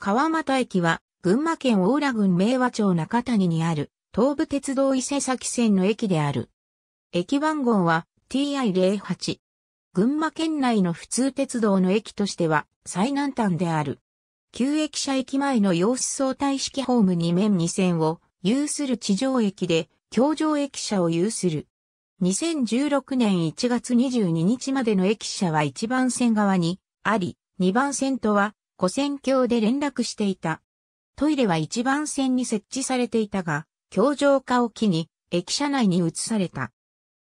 川又駅は、群馬県大浦郡明和町中谷にある、東武鉄道伊勢崎線の駅である。駅番号は TI08。群馬県内の普通鉄道の駅としては最南端である。旧駅舎駅前の様子相対式ホーム2面2線を有する地上駅で、京上駅舎を有する。2016年1月22日までの駅舎は1番線側にあり、2番線とは古戦橋で連絡していた。トイレは一番線に設置されていたが、橋上化を機に駅舎内に移された。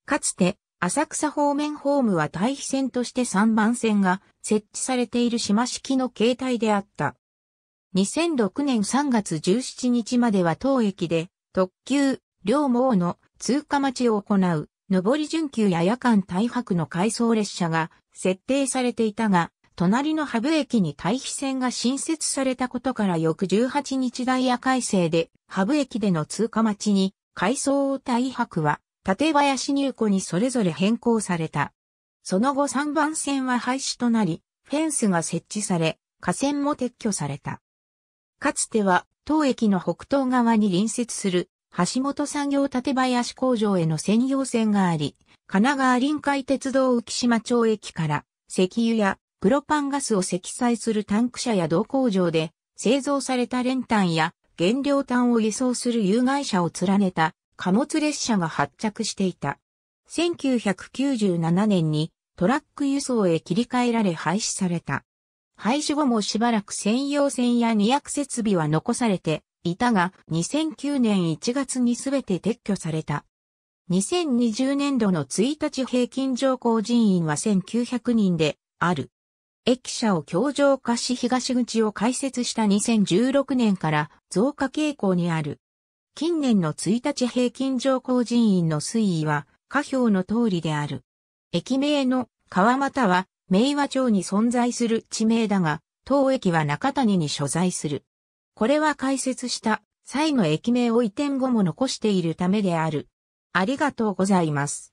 かつて、浅草方面ホームは対比線として3番線が設置されている島式の形態であった。2006年3月17日までは当駅で特急、両網の通過待ちを行う上り準急や夜間大白の回送列車が設定されていたが、隣のハブ駅に対比線が新設されたことから翌18日ダイヤ改正で、ハブ駅での通過待ちに、改装大白は、縦林入庫にそれぞれ変更された。その後3番線は廃止となり、フェンスが設置され、河川も撤去された。かつては、当駅の北東側に隣接する、橋本産業縦林工場への専用線があり、神奈川臨海鉄道浮島町駅から、石油やプロパンガスを積載するタンク車や同工場で製造された練炭や原料炭を輸送する有害車を連ねた貨物列車が発着していた。1997年にトラック輸送へ切り替えられ廃止された。廃止後もしばらく専用線や荷役設備は残されていたが2009年1月に全て撤去された。2020年度の1日平均乗降人員は1900人である。駅舎を強上化し東口を開設した2016年から増加傾向にある。近年の1日平均乗降人員の推移は下表の通りである。駅名の川または明和町に存在する地名だが、当駅は中谷に所在する。これは開設した際の駅名を移転後も残しているためである。ありがとうございます。